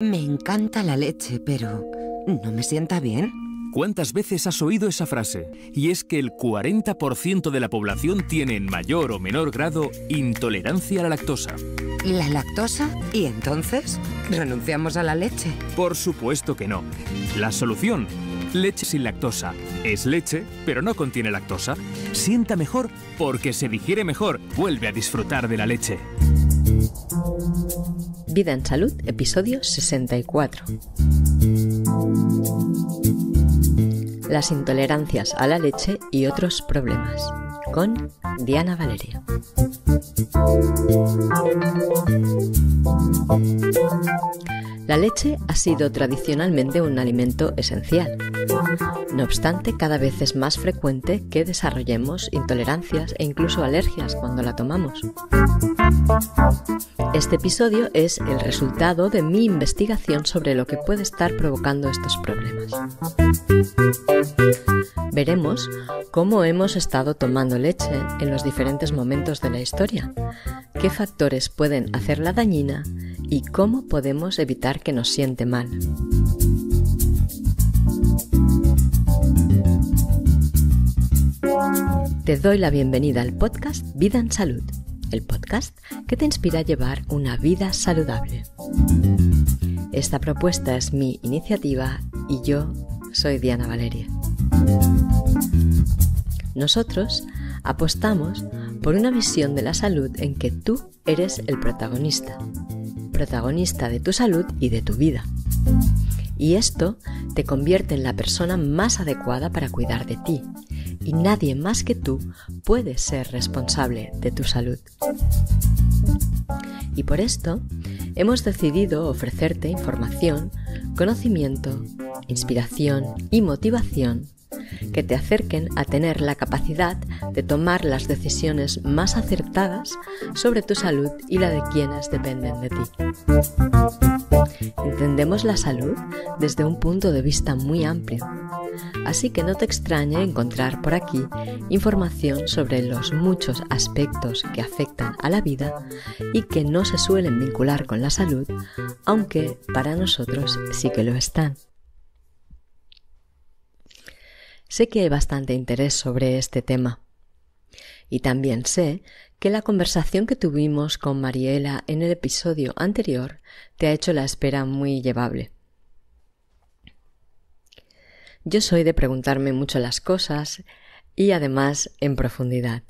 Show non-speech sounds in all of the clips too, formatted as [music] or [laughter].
Me encanta la leche, pero ¿no me sienta bien? ¿Cuántas veces has oído esa frase? Y es que el 40% de la población tiene en mayor o menor grado intolerancia a la lactosa. ¿La lactosa? ¿Y entonces? ¿Renunciamos a la leche? Por supuesto que no. La solución, leche sin lactosa. Es leche, pero no contiene lactosa. Sienta mejor porque se digiere mejor. Vuelve a disfrutar de la leche. Vida en Salud, episodio 64. Las intolerancias a la leche y otros problemas, con Diana Valeria. La leche ha sido tradicionalmente un alimento esencial. No obstante, cada vez es más frecuente que desarrollemos intolerancias e incluso alergias cuando la tomamos. Este episodio es el resultado de mi investigación sobre lo que puede estar provocando estos problemas veremos cómo hemos estado tomando leche en los diferentes momentos de la historia, qué factores pueden hacerla dañina y cómo podemos evitar que nos siente mal. Te doy la bienvenida al podcast Vida en Salud, el podcast que te inspira a llevar una vida saludable. Esta propuesta es mi iniciativa y yo soy Diana Valeria. Nosotros apostamos por una visión de la salud en que tú eres el protagonista, protagonista de tu salud y de tu vida. Y esto te convierte en la persona más adecuada para cuidar de ti. Y nadie más que tú puede ser responsable de tu salud. Y por esto hemos decidido ofrecerte información, conocimiento, inspiración y motivación que te acerquen a tener la capacidad de tomar las decisiones más acertadas sobre tu salud y la de quienes dependen de ti. Entendemos la salud desde un punto de vista muy amplio, así que no te extrañe encontrar por aquí información sobre los muchos aspectos que afectan a la vida y que no se suelen vincular con la salud, aunque para nosotros sí que lo están sé que hay bastante interés sobre este tema. Y también sé que la conversación que tuvimos con Mariela en el episodio anterior te ha hecho la espera muy llevable. Yo soy de preguntarme mucho las cosas y además en profundidad.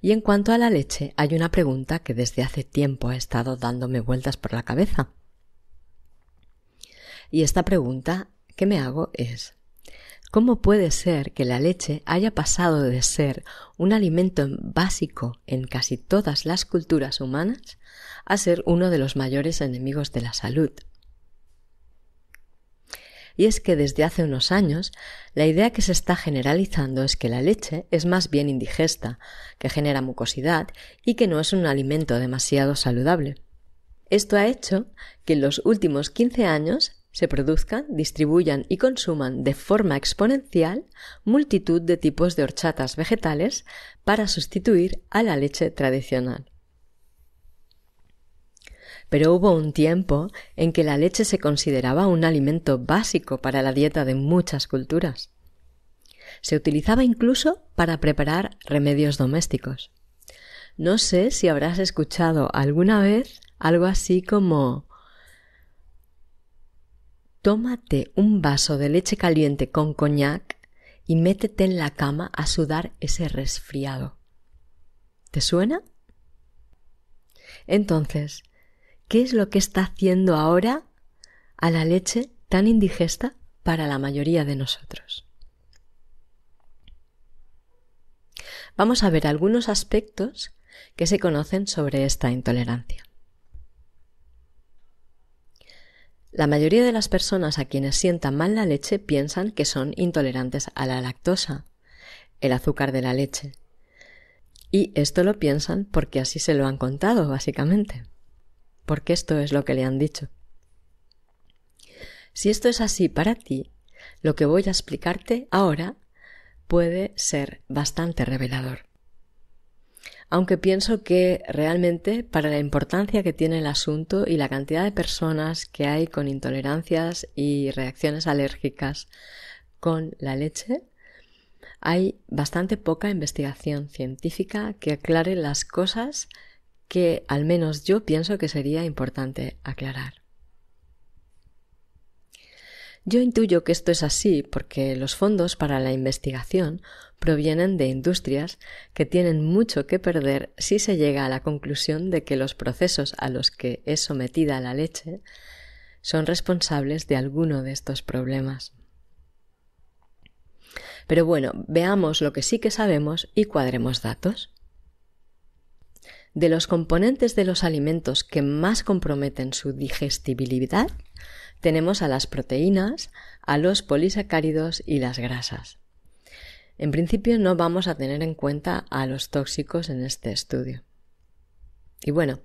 Y en cuanto a la leche, hay una pregunta que desde hace tiempo ha estado dándome vueltas por la cabeza. Y esta pregunta que me hago es, ¿Cómo puede ser que la leche haya pasado de ser un alimento básico en casi todas las culturas humanas a ser uno de los mayores enemigos de la salud? Y es que desde hace unos años la idea que se está generalizando es que la leche es más bien indigesta, que genera mucosidad y que no es un alimento demasiado saludable. Esto ha hecho que en los últimos 15 años se produzcan, distribuyan y consuman de forma exponencial multitud de tipos de horchatas vegetales para sustituir a la leche tradicional. Pero hubo un tiempo en que la leche se consideraba un alimento básico para la dieta de muchas culturas. Se utilizaba incluso para preparar remedios domésticos. No sé si habrás escuchado alguna vez algo así como Tómate un vaso de leche caliente con coñac y métete en la cama a sudar ese resfriado. ¿Te suena? Entonces, ¿qué es lo que está haciendo ahora a la leche tan indigesta para la mayoría de nosotros? Vamos a ver algunos aspectos que se conocen sobre esta intolerancia. La mayoría de las personas a quienes sientan mal la leche piensan que son intolerantes a la lactosa, el azúcar de la leche. Y esto lo piensan porque así se lo han contado, básicamente. Porque esto es lo que le han dicho. Si esto es así para ti, lo que voy a explicarte ahora puede ser bastante revelador aunque pienso que realmente para la importancia que tiene el asunto y la cantidad de personas que hay con intolerancias y reacciones alérgicas con la leche, hay bastante poca investigación científica que aclare las cosas que al menos yo pienso que sería importante aclarar. Yo intuyo que esto es así porque los fondos para la investigación provienen de industrias que tienen mucho que perder si se llega a la conclusión de que los procesos a los que es sometida la leche son responsables de alguno de estos problemas. Pero bueno, veamos lo que sí que sabemos y cuadremos datos. De los componentes de los alimentos que más comprometen su digestibilidad, tenemos a las proteínas, a los polisacáridos y las grasas. En principio no vamos a tener en cuenta a los tóxicos en este estudio. Y bueno,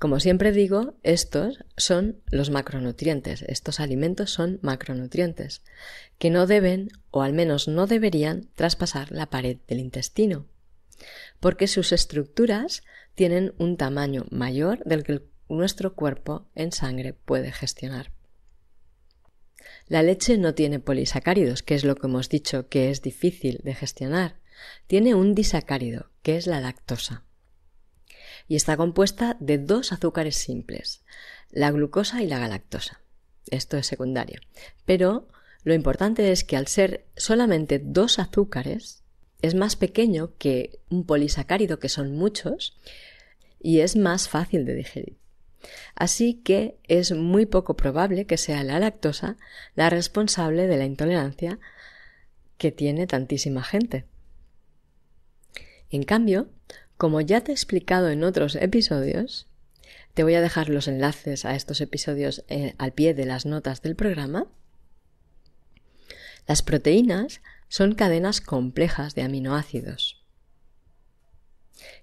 como siempre digo, estos son los macronutrientes, estos alimentos son macronutrientes, que no deben, o al menos no deberían, traspasar la pared del intestino, porque sus estructuras tienen un tamaño mayor del que nuestro cuerpo en sangre puede gestionar. La leche no tiene polisacáridos, que es lo que hemos dicho que es difícil de gestionar. Tiene un disacárido, que es la lactosa. Y está compuesta de dos azúcares simples, la glucosa y la galactosa. Esto es secundario. Pero lo importante es que al ser solamente dos azúcares, es más pequeño que un polisacárido, que son muchos, y es más fácil de digerir. Así que es muy poco probable que sea la lactosa la responsable de la intolerancia que tiene tantísima gente. En cambio, como ya te he explicado en otros episodios, te voy a dejar los enlaces a estos episodios eh, al pie de las notas del programa. Las proteínas son cadenas complejas de aminoácidos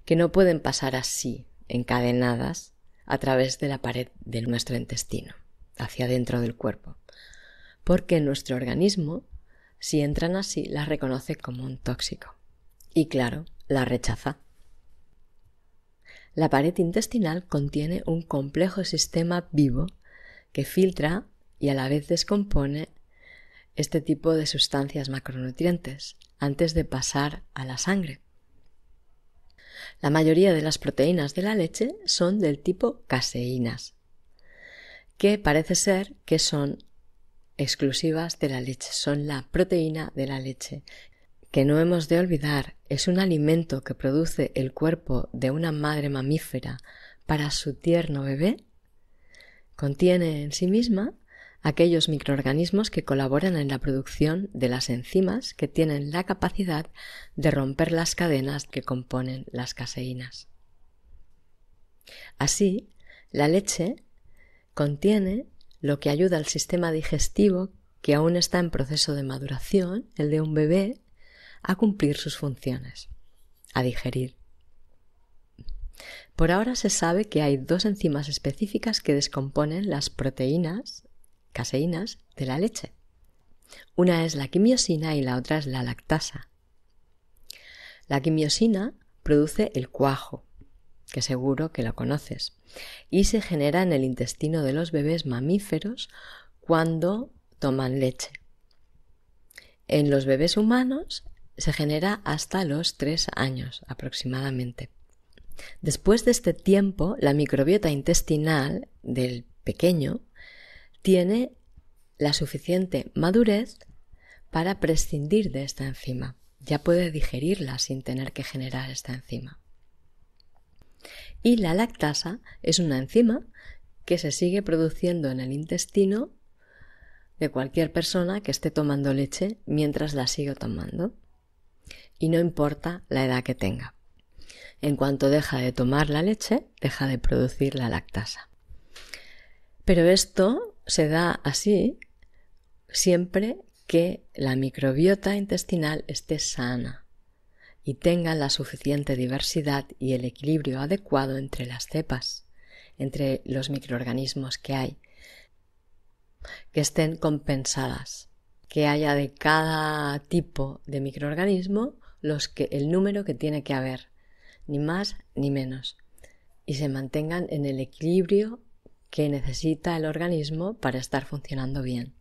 que no pueden pasar así, encadenadas, a través de la pared de nuestro intestino, hacia dentro del cuerpo, porque nuestro organismo, si entran así, las reconoce como un tóxico y, claro, la rechaza. La pared intestinal contiene un complejo sistema vivo que filtra y a la vez descompone este tipo de sustancias macronutrientes antes de pasar a la sangre. La mayoría de las proteínas de la leche son del tipo caseínas, que parece ser que son exclusivas de la leche, son la proteína de la leche, que no hemos de olvidar es un alimento que produce el cuerpo de una madre mamífera para su tierno bebé, contiene en sí misma aquellos microorganismos que colaboran en la producción de las enzimas que tienen la capacidad de romper las cadenas que componen las caseínas. Así, la leche contiene lo que ayuda al sistema digestivo que aún está en proceso de maduración, el de un bebé, a cumplir sus funciones, a digerir. Por ahora se sabe que hay dos enzimas específicas que descomponen las proteínas caseínas de la leche. Una es la quimiosina y la otra es la lactasa. La quimiosina produce el cuajo, que seguro que lo conoces, y se genera en el intestino de los bebés mamíferos cuando toman leche. En los bebés humanos se genera hasta los 3 años aproximadamente. Después de este tiempo, la microbiota intestinal del pequeño tiene la suficiente madurez para prescindir de esta enzima. Ya puede digerirla sin tener que generar esta enzima. Y la lactasa es una enzima que se sigue produciendo en el intestino de cualquier persona que esté tomando leche mientras la sigue tomando. Y no importa la edad que tenga. En cuanto deja de tomar la leche, deja de producir la lactasa. Pero esto se da así siempre que la microbiota intestinal esté sana y tenga la suficiente diversidad y el equilibrio adecuado entre las cepas, entre los microorganismos que hay, que estén compensadas, que haya de cada tipo de microorganismo los que, el número que tiene que haber, ni más ni menos, y se mantengan en el equilibrio que necesita el organismo para estar funcionando bien.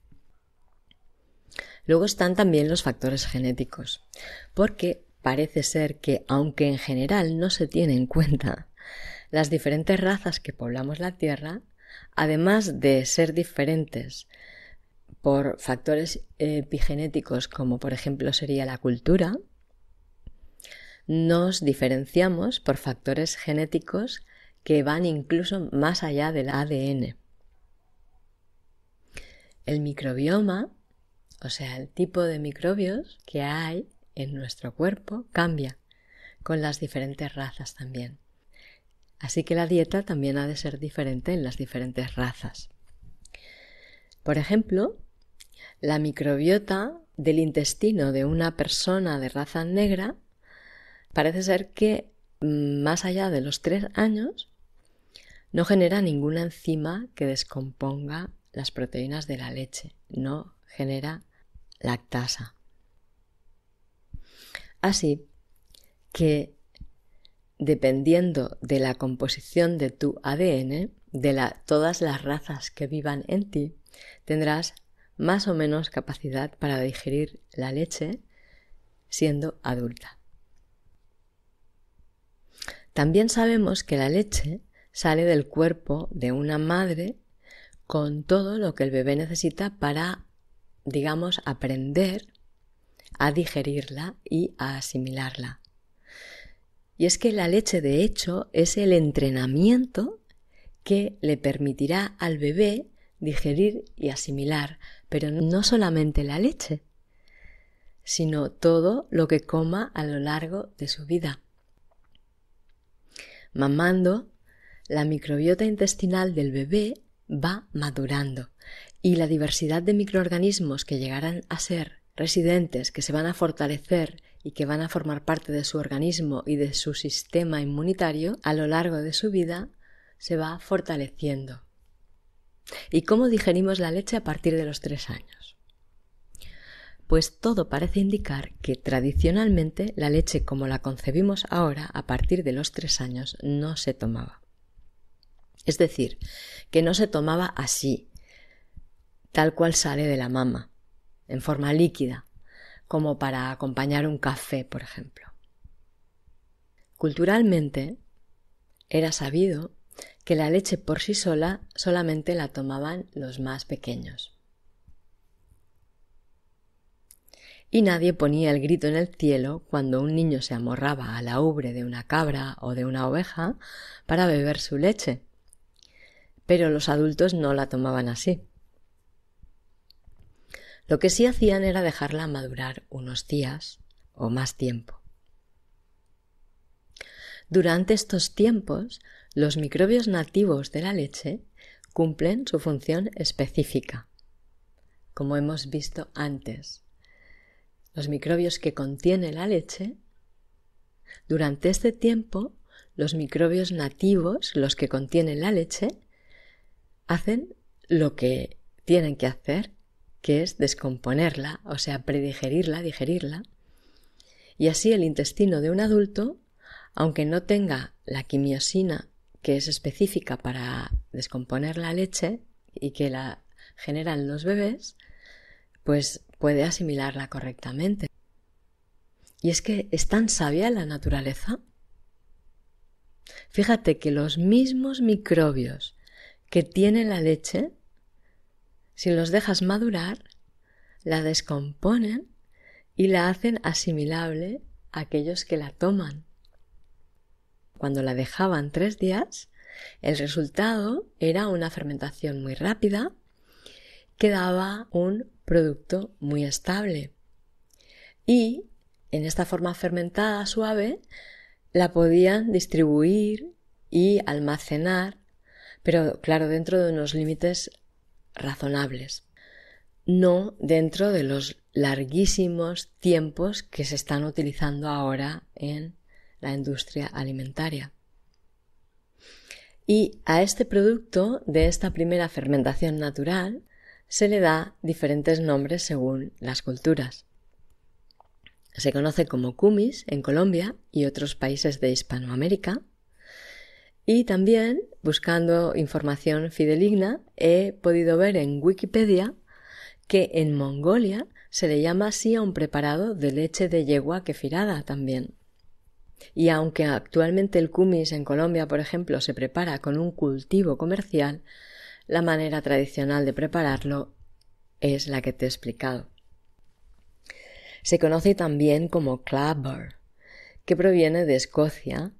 Luego están también los factores genéticos, porque parece ser que, aunque en general no se tiene en cuenta, [laughs] las diferentes razas que poblamos la Tierra, además de ser diferentes por factores eh, epigenéticos como por ejemplo sería la cultura, nos diferenciamos por factores genéticos que van incluso más allá del ADN. El microbioma, o sea, el tipo de microbios que hay en nuestro cuerpo, cambia con las diferentes razas también. Así que la dieta también ha de ser diferente en las diferentes razas. Por ejemplo, la microbiota del intestino de una persona de raza negra parece ser que mm, más allá de los tres años no genera ninguna enzima que descomponga las proteínas de la leche, no genera lactasa. Así que, dependiendo de la composición de tu ADN, de todas las razas que vivan en ti, tendrás más o menos capacidad para digerir la leche siendo adulta. También sabemos que la leche sale del cuerpo de una madre con todo lo que el bebé necesita para, digamos, aprender a digerirla y a asimilarla. Y es que la leche, de hecho, es el entrenamiento que le permitirá al bebé digerir y asimilar, pero no solamente la leche, sino todo lo que coma a lo largo de su vida. Mamando, la microbiota intestinal del bebé va madurando y la diversidad de microorganismos que llegarán a ser residentes, que se van a fortalecer y que van a formar parte de su organismo y de su sistema inmunitario a lo largo de su vida, se va fortaleciendo. ¿Y cómo digerimos la leche a partir de los tres años? Pues todo parece indicar que tradicionalmente la leche como la concebimos ahora a partir de los tres años no se tomaba. Es decir, que no se tomaba así, tal cual sale de la mama, en forma líquida, como para acompañar un café, por ejemplo. Culturalmente, era sabido que la leche por sí sola solamente la tomaban los más pequeños. Y nadie ponía el grito en el cielo cuando un niño se amorraba a la ubre de una cabra o de una oveja para beber su leche, pero los adultos no la tomaban así. Lo que sí hacían era dejarla madurar unos días o más tiempo. Durante estos tiempos, los microbios nativos de la leche cumplen su función específica, como hemos visto antes. Los microbios que contiene la leche, durante este tiempo, los microbios nativos, los que contienen la leche, hacen lo que tienen que hacer, que es descomponerla, o sea, predigerirla, digerirla. Y así el intestino de un adulto, aunque no tenga la quimiosina que es específica para descomponer la leche y que la generan los bebés, pues puede asimilarla correctamente. Y es que es tan sabia la naturaleza. Fíjate que los mismos microbios que tiene la leche, si los dejas madurar, la descomponen y la hacen asimilable a aquellos que la toman. Cuando la dejaban tres días, el resultado era una fermentación muy rápida que daba un producto muy estable. Y en esta forma fermentada suave la podían distribuir y almacenar pero claro, dentro de unos límites razonables, no dentro de los larguísimos tiempos que se están utilizando ahora en la industria alimentaria. Y a este producto de esta primera fermentación natural se le da diferentes nombres según las culturas. Se conoce como kumis en Colombia y otros países de Hispanoamérica, y también, buscando información fideligna, he podido ver en Wikipedia que en Mongolia se le llama así a un preparado de leche de yegua kefirada también. Y aunque actualmente el kumis en Colombia, por ejemplo, se prepara con un cultivo comercial, la manera tradicional de prepararlo es la que te he explicado. Se conoce también como clabber, que proviene de Escocia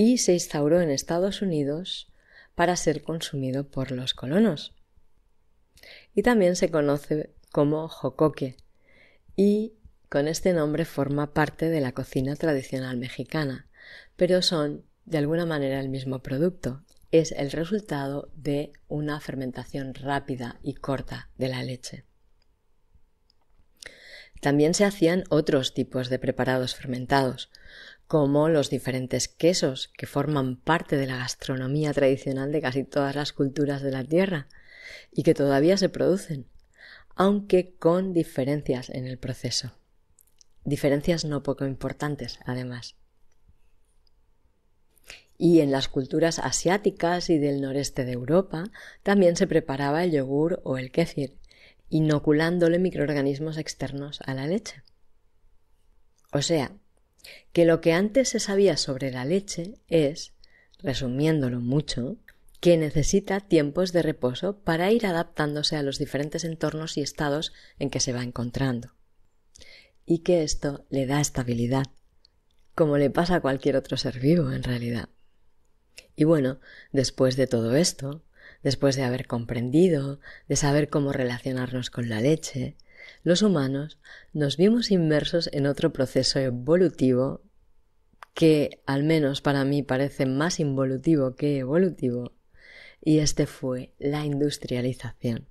y se instauró en Estados Unidos para ser consumido por los colonos. Y también se conoce como jocoque y con este nombre forma parte de la cocina tradicional mexicana, pero son de alguna manera el mismo producto. Es el resultado de una fermentación rápida y corta de la leche. También se hacían otros tipos de preparados fermentados, como los diferentes quesos que forman parte de la gastronomía tradicional de casi todas las culturas de la Tierra y que todavía se producen, aunque con diferencias en el proceso. Diferencias no poco importantes, además. Y en las culturas asiáticas y del noreste de Europa también se preparaba el yogur o el kéfir, inoculándole microorganismos externos a la leche. O sea, que lo que antes se sabía sobre la leche es, resumiéndolo mucho, que necesita tiempos de reposo para ir adaptándose a los diferentes entornos y estados en que se va encontrando. Y que esto le da estabilidad, como le pasa a cualquier otro ser vivo en realidad. Y bueno, después de todo esto, después de haber comprendido, de saber cómo relacionarnos con la leche, los humanos nos vimos inmersos en otro proceso evolutivo que al menos para mí parece más involutivo que evolutivo, y este fue la industrialización.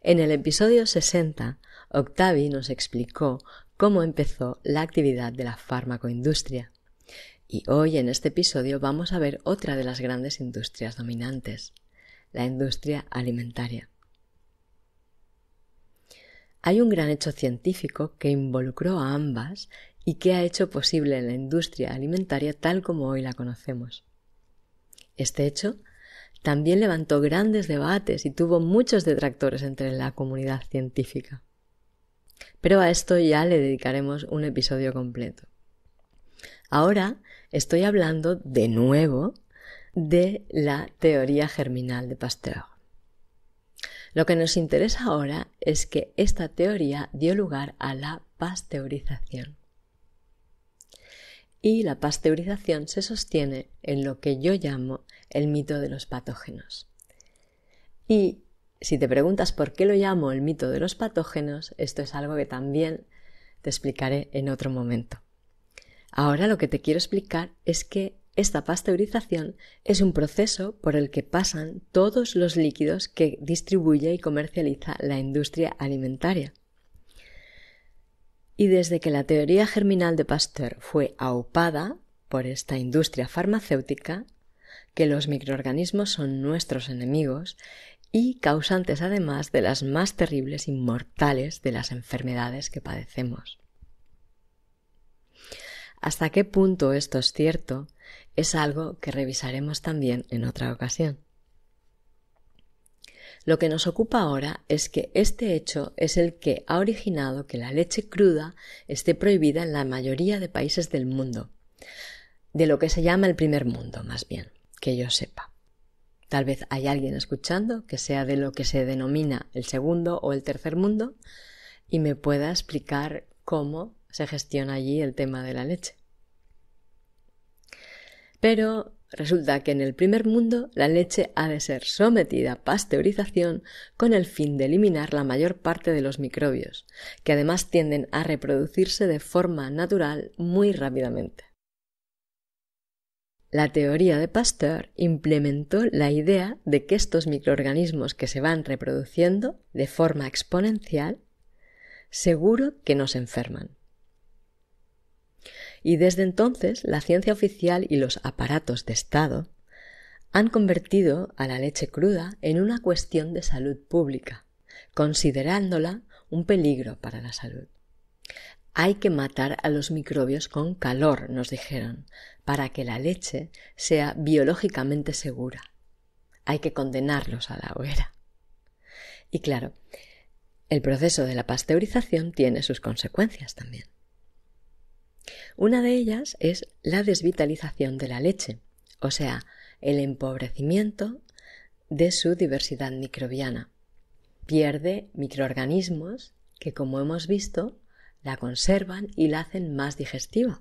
En el episodio 60, Octavi nos explicó cómo empezó la actividad de la farmacoindustria. Y hoy en este episodio vamos a ver otra de las grandes industrias dominantes, la industria alimentaria. Hay un gran hecho científico que involucró a ambas y que ha hecho posible la industria alimentaria tal como hoy la conocemos. Este hecho también levantó grandes debates y tuvo muchos detractores entre la comunidad científica. Pero a esto ya le dedicaremos un episodio completo. Ahora estoy hablando de nuevo de la teoría germinal de Pasteur. Lo que nos interesa ahora es que esta teoría dio lugar a la pasteurización. Y la pasteurización se sostiene en lo que yo llamo el mito de los patógenos. Y si te preguntas por qué lo llamo el mito de los patógenos, esto es algo que también te explicaré en otro momento. Ahora lo que te quiero explicar es que esta pasteurización es un proceso por el que pasan todos los líquidos que distribuye y comercializa la industria alimentaria. Y desde que la teoría germinal de Pasteur fue aupada por esta industria farmacéutica, que los microorganismos son nuestros enemigos y causantes además de las más terribles y mortales de las enfermedades que padecemos. Hasta qué punto esto es cierto es algo que revisaremos también en otra ocasión. Lo que nos ocupa ahora es que este hecho es el que ha originado que la leche cruda esté prohibida en la mayoría de países del mundo, de lo que se llama el primer mundo, más bien, que yo sepa. Tal vez hay alguien escuchando que sea de lo que se denomina el segundo o el tercer mundo y me pueda explicar cómo se gestiona allí el tema de la leche. Pero resulta que en el primer mundo la leche ha de ser sometida a pasteurización con el fin de eliminar la mayor parte de los microbios, que además tienden a reproducirse de forma natural muy rápidamente. La teoría de Pasteur implementó la idea de que estos microorganismos que se van reproduciendo de forma exponencial, seguro que no se enferman. Y desde entonces la ciencia oficial y los aparatos de Estado han convertido a la leche cruda en una cuestión de salud pública, considerándola un peligro para la salud. Hay que matar a los microbios con calor, nos dijeron, para que la leche sea biológicamente segura. Hay que condenarlos a la hoguera. Y claro, el proceso de la pasteurización tiene sus consecuencias también. Una de ellas es la desvitalización de la leche, o sea, el empobrecimiento de su diversidad microbiana. Pierde microorganismos que, como hemos visto, la conservan y la hacen más digestiva.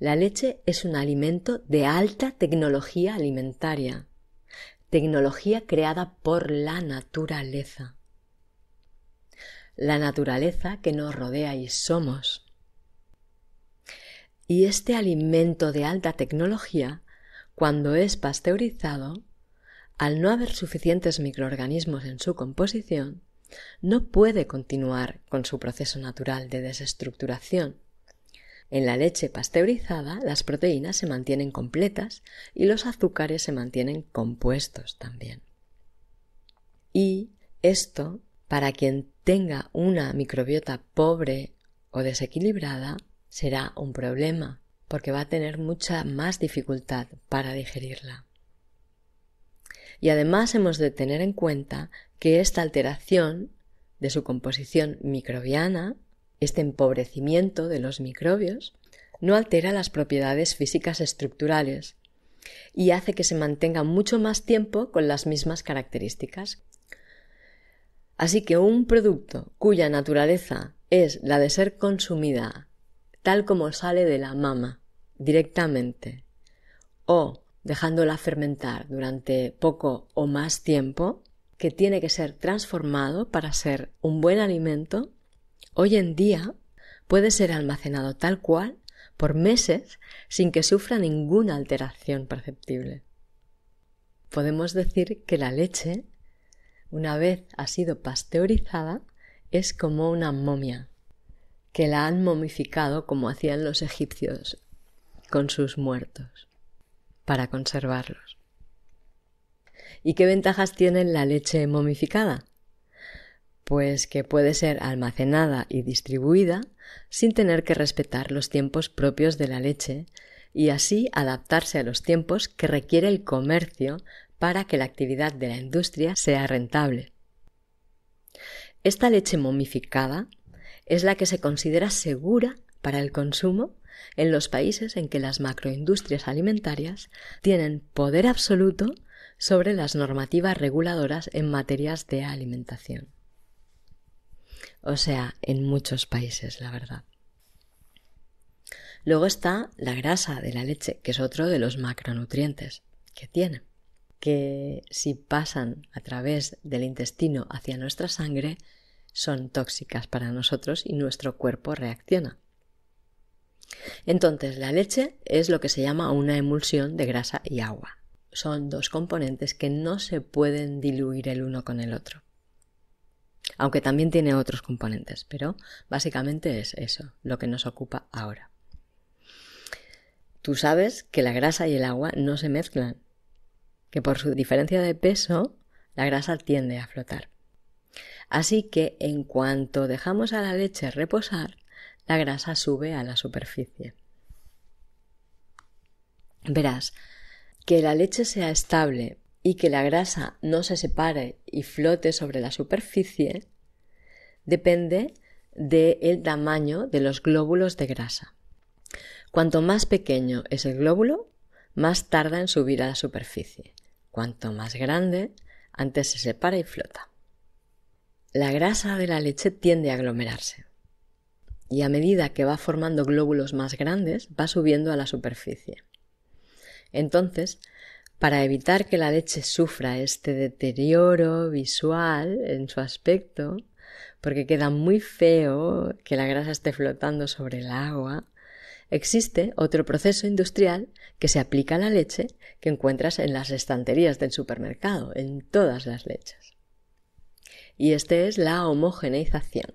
La leche es un alimento de alta tecnología alimentaria, tecnología creada por la naturaleza. La naturaleza que nos rodea y somos. Y este alimento de alta tecnología, cuando es pasteurizado, al no haber suficientes microorganismos en su composición, no puede continuar con su proceso natural de desestructuración. En la leche pasteurizada las proteínas se mantienen completas y los azúcares se mantienen compuestos también. Y esto, para quien tenga una microbiota pobre o desequilibrada, será un problema porque va a tener mucha más dificultad para digerirla. Y además hemos de tener en cuenta que esta alteración de su composición microbiana, este empobrecimiento de los microbios, no altera las propiedades físicas estructurales y hace que se mantenga mucho más tiempo con las mismas características. Así que un producto cuya naturaleza es la de ser consumida tal como sale de la mama, directamente, o dejándola fermentar durante poco o más tiempo, que tiene que ser transformado para ser un buen alimento, hoy en día puede ser almacenado tal cual por meses sin que sufra ninguna alteración perceptible. Podemos decir que la leche, una vez ha sido pasteurizada, es como una momia, que la han momificado como hacían los egipcios con sus muertos, para conservarlos. ¿Y qué ventajas tiene la leche momificada? Pues que puede ser almacenada y distribuida sin tener que respetar los tiempos propios de la leche y así adaptarse a los tiempos que requiere el comercio para que la actividad de la industria sea rentable. Esta leche momificada es la que se considera segura para el consumo en los países en que las macroindustrias alimentarias tienen poder absoluto sobre las normativas reguladoras en materias de alimentación. O sea, en muchos países, la verdad. Luego está la grasa de la leche, que es otro de los macronutrientes que tiene, que si pasan a través del intestino hacia nuestra sangre, son tóxicas para nosotros y nuestro cuerpo reacciona. Entonces, la leche es lo que se llama una emulsión de grasa y agua. Son dos componentes que no se pueden diluir el uno con el otro. Aunque también tiene otros componentes, pero básicamente es eso lo que nos ocupa ahora. Tú sabes que la grasa y el agua no se mezclan, que por su diferencia de peso, la grasa tiende a flotar. Así que en cuanto dejamos a la leche reposar, la grasa sube a la superficie. Verás, que la leche sea estable y que la grasa no se separe y flote sobre la superficie depende del tamaño de los glóbulos de grasa. Cuanto más pequeño es el glóbulo, más tarda en subir a la superficie. Cuanto más grande, antes se separa y flota la grasa de la leche tiende a aglomerarse y a medida que va formando glóbulos más grandes va subiendo a la superficie. Entonces, para evitar que la leche sufra este deterioro visual en su aspecto, porque queda muy feo que la grasa esté flotando sobre el agua, existe otro proceso industrial que se aplica a la leche que encuentras en las estanterías del supermercado, en todas las leches y este es la homogeneización,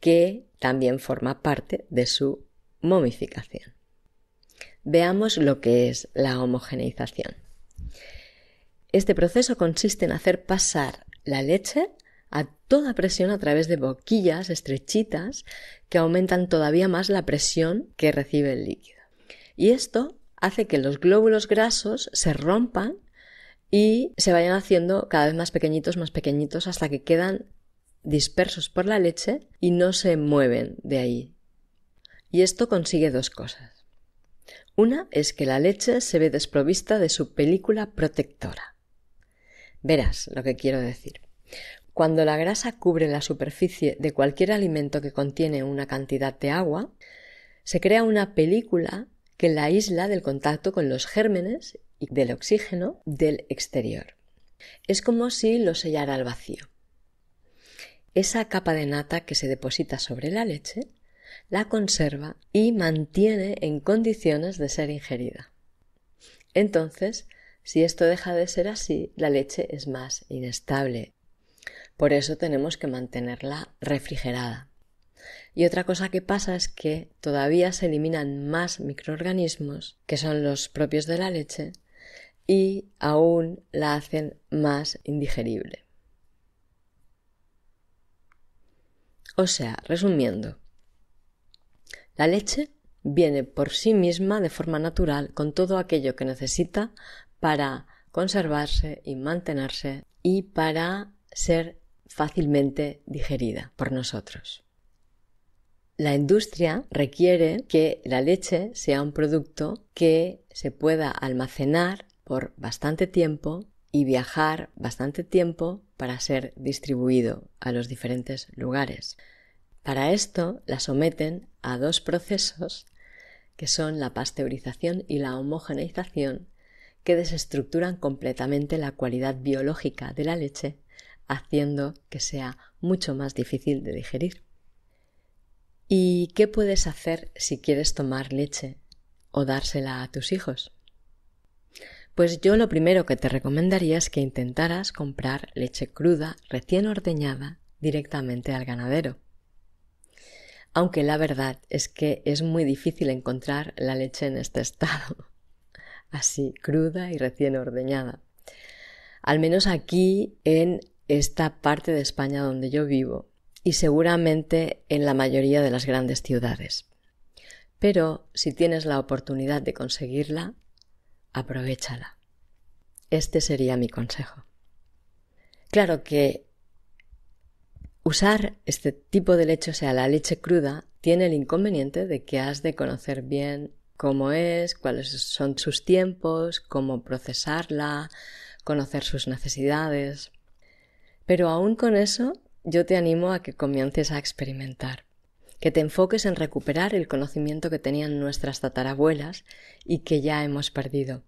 que también forma parte de su momificación. Veamos lo que es la homogeneización. Este proceso consiste en hacer pasar la leche a toda presión a través de boquillas estrechitas que aumentan todavía más la presión que recibe el líquido. Y esto hace que los glóbulos grasos se rompan y se vayan haciendo cada vez más pequeñitos, más pequeñitos, hasta que quedan dispersos por la leche y no se mueven de ahí. Y esto consigue dos cosas. Una es que la leche se ve desprovista de su película protectora. Verás lo que quiero decir. Cuando la grasa cubre la superficie de cualquier alimento que contiene una cantidad de agua, se crea una película que la isla del contacto con los gérmenes y del oxígeno del exterior. Es como si lo sellara al vacío. Esa capa de nata que se deposita sobre la leche la conserva y mantiene en condiciones de ser ingerida. Entonces, si esto deja de ser así, la leche es más inestable. Por eso tenemos que mantenerla refrigerada. Y otra cosa que pasa es que todavía se eliminan más microorganismos, que son los propios de la leche, y aún la hacen más indigerible. O sea, resumiendo, la leche viene por sí misma de forma natural con todo aquello que necesita para conservarse y mantenerse y para ser fácilmente digerida por nosotros. La industria requiere que la leche sea un producto que se pueda almacenar por bastante tiempo y viajar bastante tiempo para ser distribuido a los diferentes lugares. Para esto la someten a dos procesos que son la pasteurización y la homogeneización que desestructuran completamente la cualidad biológica de la leche, haciendo que sea mucho más difícil de digerir. ¿Y qué puedes hacer si quieres tomar leche o dársela a tus hijos? Pues yo lo primero que te recomendaría es que intentaras comprar leche cruda recién ordeñada directamente al ganadero. Aunque la verdad es que es muy difícil encontrar la leche en este [laughs] estado, así cruda y recién ordeñada. Al menos aquí en esta parte de España donde yo vivo, y seguramente en la mayoría de las grandes ciudades. Pero si tienes la oportunidad de conseguirla, aprovechala. Este sería mi consejo. Claro que usar este tipo de leche, o sea, la leche cruda, tiene el inconveniente de que has de conocer bien cómo es, cuáles son sus tiempos, cómo procesarla, conocer sus necesidades. Pero aún con eso yo te animo a que comiences a experimentar, que te enfoques en recuperar el conocimiento que tenían nuestras tatarabuelas y que ya hemos perdido.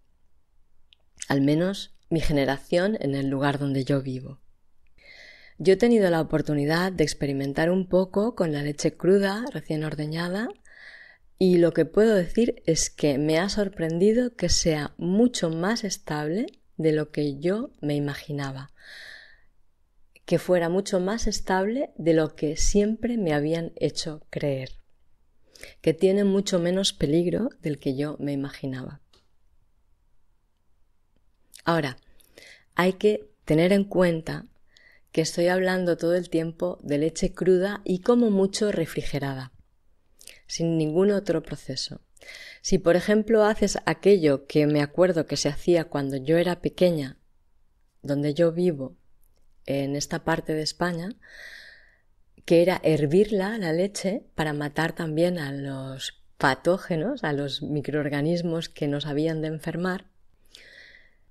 Al menos mi generación en el lugar donde yo vivo. Yo he tenido la oportunidad de experimentar un poco con la leche cruda recién ordeñada y lo que puedo decir es que me ha sorprendido que sea mucho más estable de lo que yo me imaginaba que fuera mucho más estable de lo que siempre me habían hecho creer, que tiene mucho menos peligro del que yo me imaginaba. Ahora, hay que tener en cuenta que estoy hablando todo el tiempo de leche cruda y como mucho refrigerada, sin ningún otro proceso. Si por ejemplo haces aquello que me acuerdo que se hacía cuando yo era pequeña, donde yo vivo, en esta parte de España, que era hervirla, la leche, para matar también a los patógenos, a los microorganismos que nos habían de enfermar.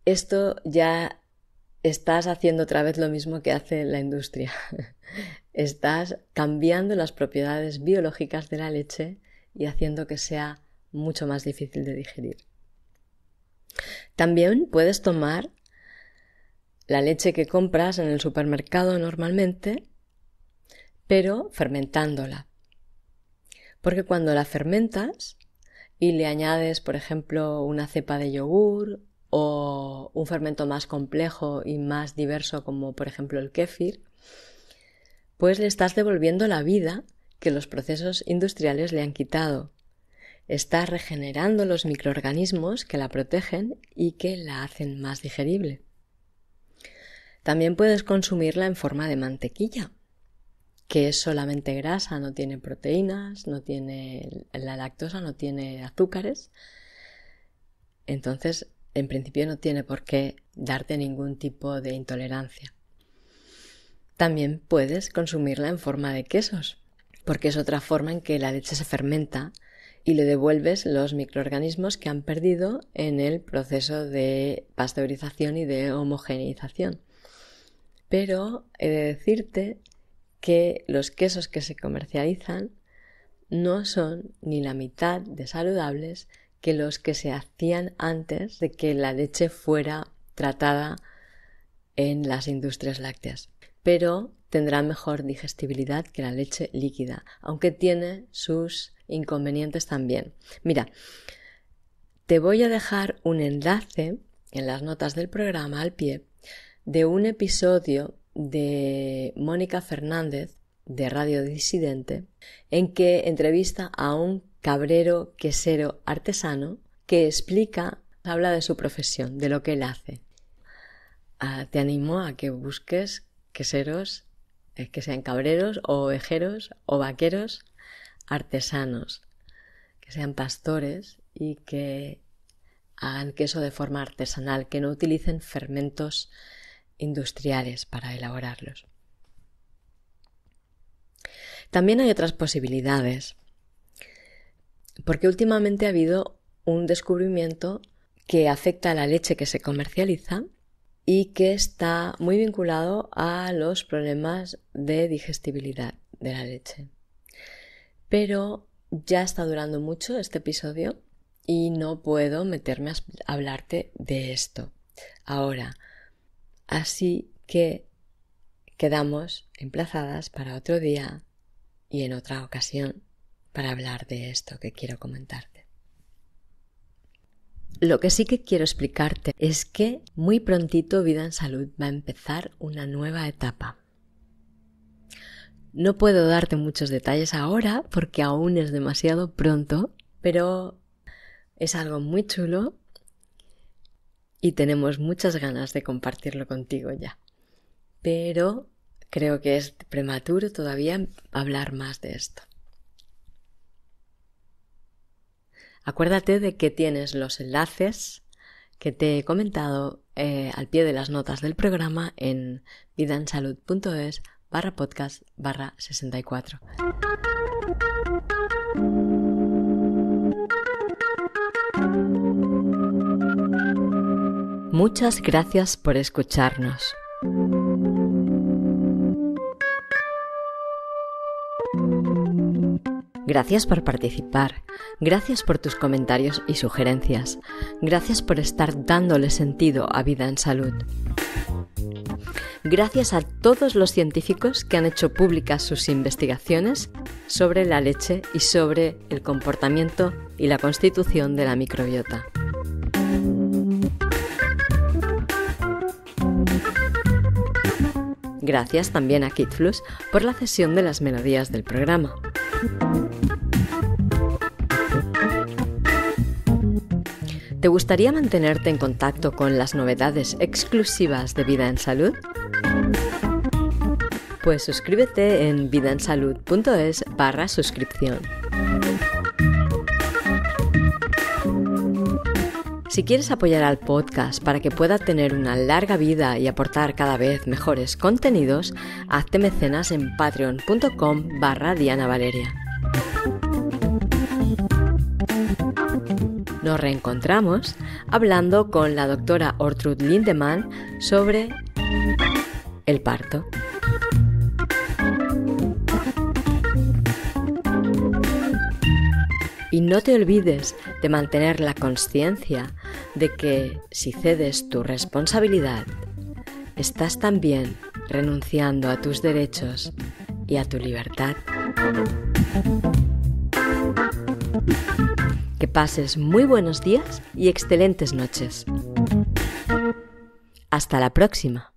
Esto ya estás haciendo otra vez lo mismo que hace la industria. [laughs] estás cambiando las propiedades biológicas de la leche y haciendo que sea mucho más difícil de digerir. También puedes tomar la leche que compras en el supermercado normalmente, pero fermentándola. Porque cuando la fermentas y le añades, por ejemplo, una cepa de yogur o un fermento más complejo y más diverso como por ejemplo el kéfir, pues le estás devolviendo la vida que los procesos industriales le han quitado. Estás regenerando los microorganismos que la protegen y que la hacen más digerible. También puedes consumirla en forma de mantequilla, que es solamente grasa, no tiene proteínas, no tiene la lactosa, no tiene azúcares. Entonces, en principio no tiene por qué darte ningún tipo de intolerancia. También puedes consumirla en forma de quesos, porque es otra forma en que la leche se fermenta y le devuelves los microorganismos que han perdido en el proceso de pasteurización y de homogeneización. Pero he de decirte que los quesos que se comercializan no son ni la mitad de saludables que los que se hacían antes de que la leche fuera tratada en las industrias lácteas. Pero tendrá mejor digestibilidad que la leche líquida, aunque tiene sus inconvenientes también. Mira, te voy a dejar un enlace en las notas del programa al pie de un episodio de Mónica Fernández de Radio Disidente en que entrevista a un cabrero quesero artesano que explica, habla de su profesión, de lo que él hace. Ah, te animo a que busques queseros, eh, que sean cabreros o ovejeros o vaqueros artesanos, que sean pastores y que hagan queso de forma artesanal, que no utilicen fermentos industriales para elaborarlos. También hay otras posibilidades, porque últimamente ha habido un descubrimiento que afecta a la leche que se comercializa y que está muy vinculado a los problemas de digestibilidad de la leche. Pero ya está durando mucho este episodio y no puedo meterme a hablarte de esto. Ahora, Así que quedamos emplazadas para otro día y en otra ocasión para hablar de esto que quiero comentarte. Lo que sí que quiero explicarte es que muy prontito Vida en Salud va a empezar una nueva etapa. No puedo darte muchos detalles ahora porque aún es demasiado pronto, pero es algo muy chulo y tenemos muchas ganas de compartirlo contigo ya. Pero creo que es prematuro todavía hablar más de esto. Acuérdate de que tienes los enlaces que te he comentado eh, al pie de las notas del programa en vidansalud.es barra podcast barra 64. Muchas gracias por escucharnos. Gracias por participar, gracias por tus comentarios y sugerencias, gracias por estar dándole sentido a vida en salud. Gracias a todos los científicos que han hecho públicas sus investigaciones sobre la leche y sobre el comportamiento y la constitución de la microbiota. Gracias también a KitFlus por la cesión de las melodías del programa. ¿Te gustaría mantenerte en contacto con las novedades exclusivas de Vida en Salud? Pues suscríbete en vidaensalud.es barra suscripción. Si quieres apoyar al podcast para que pueda tener una larga vida y aportar cada vez mejores contenidos, hazte mecenas en patreon.com barra Diana Valeria. Nos reencontramos hablando con la doctora Ortrud Lindemann sobre el parto. Y no te olvides de mantener la conciencia de que si cedes tu responsabilidad, estás también renunciando a tus derechos y a tu libertad. Que pases muy buenos días y excelentes noches. Hasta la próxima.